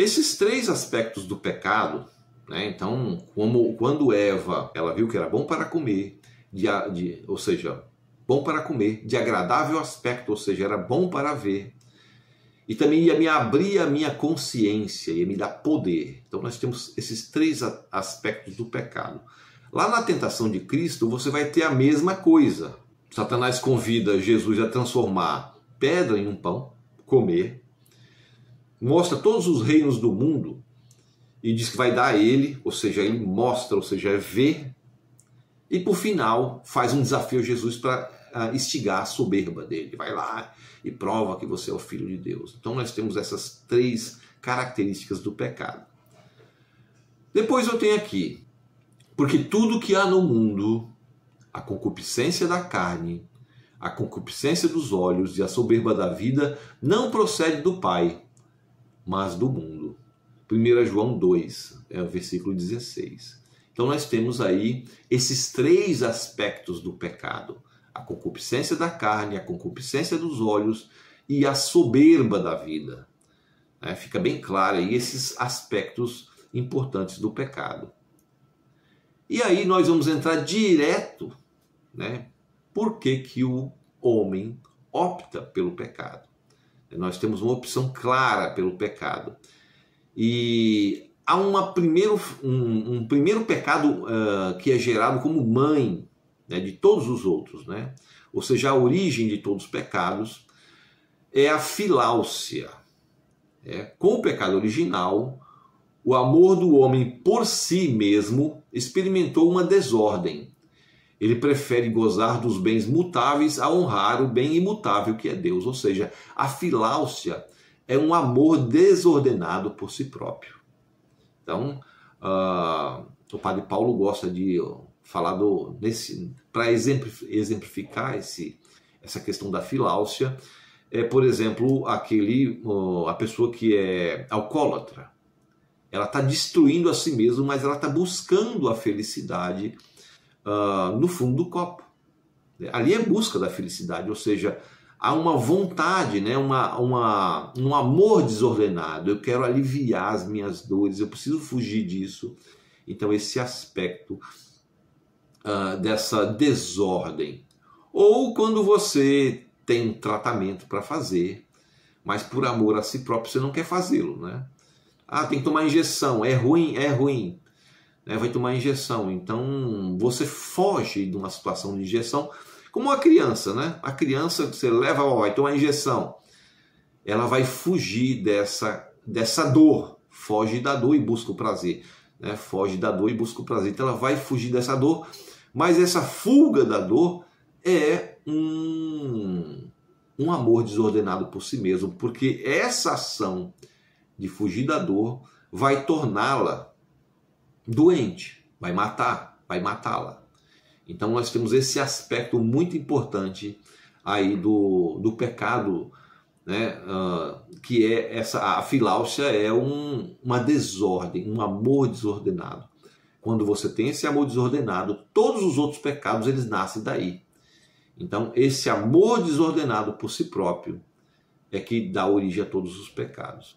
Esses três aspectos do pecado, né? então, como, quando Eva ela viu que era bom para comer, de, de, ou seja, bom para comer, de agradável aspecto, ou seja, era bom para ver, e também ia me abrir a minha consciência, ia me dar poder. Então, nós temos esses três aspectos do pecado. Lá na tentação de Cristo, você vai ter a mesma coisa. Satanás convida Jesus a transformar pedra em um pão, comer, mostra todos os reinos do mundo e diz que vai dar a ele, ou seja, ele mostra, ou seja, é ver. E por final, faz um desafio a Jesus para ah, instigar a soberba dele. Vai lá e prova que você é o filho de Deus. Então nós temos essas três características do pecado. Depois eu tenho aqui, porque tudo que há no mundo, a concupiscência da carne, a concupiscência dos olhos e a soberba da vida, não procede do Pai, mas do mundo. 1 João 2, é o versículo 16. Então nós temos aí esses três aspectos do pecado: a concupiscência da carne, a concupiscência dos olhos e a soberba da vida. É, fica bem claro aí esses aspectos importantes do pecado. E aí nós vamos entrar direto, né? Por que, que o homem opta pelo pecado? Nós temos uma opção clara pelo pecado. E há uma primeiro, um, um primeiro pecado uh, que é gerado como mãe né, de todos os outros, né? ou seja, a origem de todos os pecados é a filáusia. É, com o pecado original, o amor do homem por si mesmo experimentou uma desordem. Ele prefere gozar dos bens mutáveis a honrar o bem imutável que é Deus. Ou seja, a filáusia é um amor desordenado por si próprio. Então, uh, o padre Paulo gosta de falar do nesse para exemplificar esse essa questão da filáusia é por exemplo aquele uh, a pessoa que é alcoólatra ela está destruindo a si mesma mas ela está buscando a felicidade ah, no fundo do copo. Ali é busca da felicidade, ou seja, há uma vontade, né? uma, uma, um amor desordenado. Eu quero aliviar as minhas dores, eu preciso fugir disso. Então, esse aspecto uh, dessa desordem. Ou quando você tem um tratamento para fazer, mas por amor a si próprio você não quer fazê-lo. Né? Ah, tem que tomar injeção, é ruim, é ruim né, vai tomar injeção. Então você foge de uma situação de injeção, como uma criança, né? A criança você leva, ó, vai tomar injeção, ela vai fugir dessa, dessa dor, foge da dor e busca o prazer, né? Foge da dor e busca o prazer. Então ela vai fugir dessa dor, mas essa fuga da dor é um um amor desordenado por si mesmo, porque essa ação de fugir da dor vai torná-la doente, vai matar, vai matá-la. Então nós temos esse aspecto muito importante aí do, do pecado, né? Uh, que é essa a filáusia é um, uma desordem, um amor desordenado. Quando você tem esse amor desordenado, todos os outros pecados eles nascem daí. Então esse amor desordenado por si próprio é que dá origem a todos os pecados.